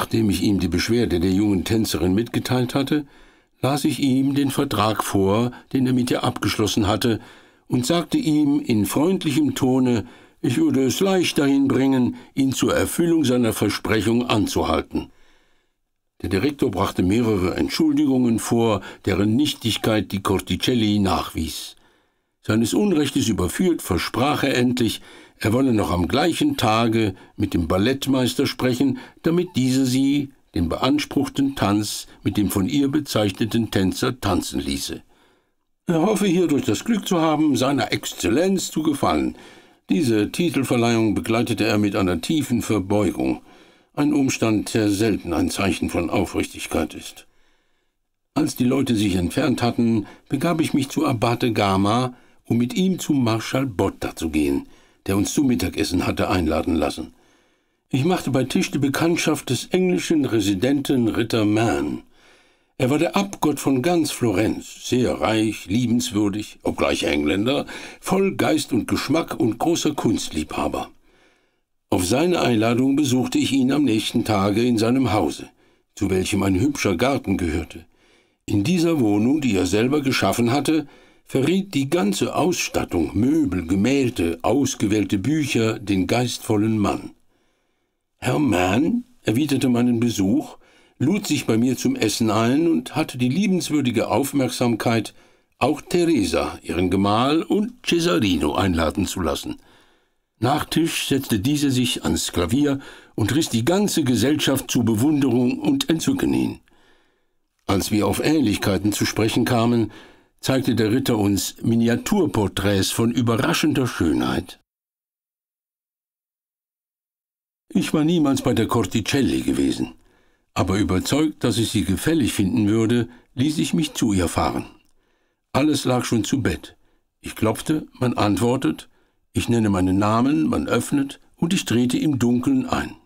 Nachdem ich ihm die Beschwerde der jungen Tänzerin mitgeteilt hatte, las ich ihm den Vertrag vor, den er mit ihr abgeschlossen hatte, und sagte ihm in freundlichem Tone, ich würde es leicht dahin bringen, ihn zur Erfüllung seiner Versprechung anzuhalten. Der Direktor brachte mehrere Entschuldigungen vor, deren Nichtigkeit die Corticelli nachwies. Seines Unrechtes überführt, versprach er endlich, er wolle noch am gleichen Tage mit dem Ballettmeister sprechen, damit dieser sie den beanspruchten Tanz mit dem von ihr bezeichneten Tänzer tanzen ließe. Er hoffe hierdurch das Glück zu haben, seiner Exzellenz zu gefallen. Diese Titelverleihung begleitete er mit einer tiefen Verbeugung, ein Umstand, der selten ein Zeichen von Aufrichtigkeit ist. Als die Leute sich entfernt hatten, begab ich mich zu Abate Gama, um mit ihm zum Marschall Botta zu gehen, der uns zum Mittagessen hatte einladen lassen. Ich machte bei Tisch die Bekanntschaft des englischen Residenten Ritter Mann. Er war der Abgott von ganz Florenz, sehr reich, liebenswürdig, obgleich Engländer, voll Geist und Geschmack und großer Kunstliebhaber. Auf seine Einladung besuchte ich ihn am nächsten Tage in seinem Hause, zu welchem ein hübscher Garten gehörte. In dieser Wohnung, die er selber geschaffen hatte, verriet die ganze Ausstattung, Möbel, Gemälde, ausgewählte Bücher den geistvollen Mann. Herr Mann, erwiderte meinen Besuch, lud sich bei mir zum Essen ein und hatte die liebenswürdige Aufmerksamkeit, auch Teresa, ihren Gemahl und Cesarino einladen zu lassen. Nach Tisch setzte diese sich ans Klavier und riss die ganze Gesellschaft zu Bewunderung und Entzücken hin. Als wir auf Ähnlichkeiten zu sprechen kamen, zeigte der Ritter uns Miniaturporträts von überraschender Schönheit. Ich war niemals bei der Corticelli gewesen, aber überzeugt, dass ich sie gefällig finden würde, ließ ich mich zu ihr fahren. Alles lag schon zu Bett. Ich klopfte, man antwortet, ich nenne meinen Namen, man öffnet und ich trete im Dunkeln ein.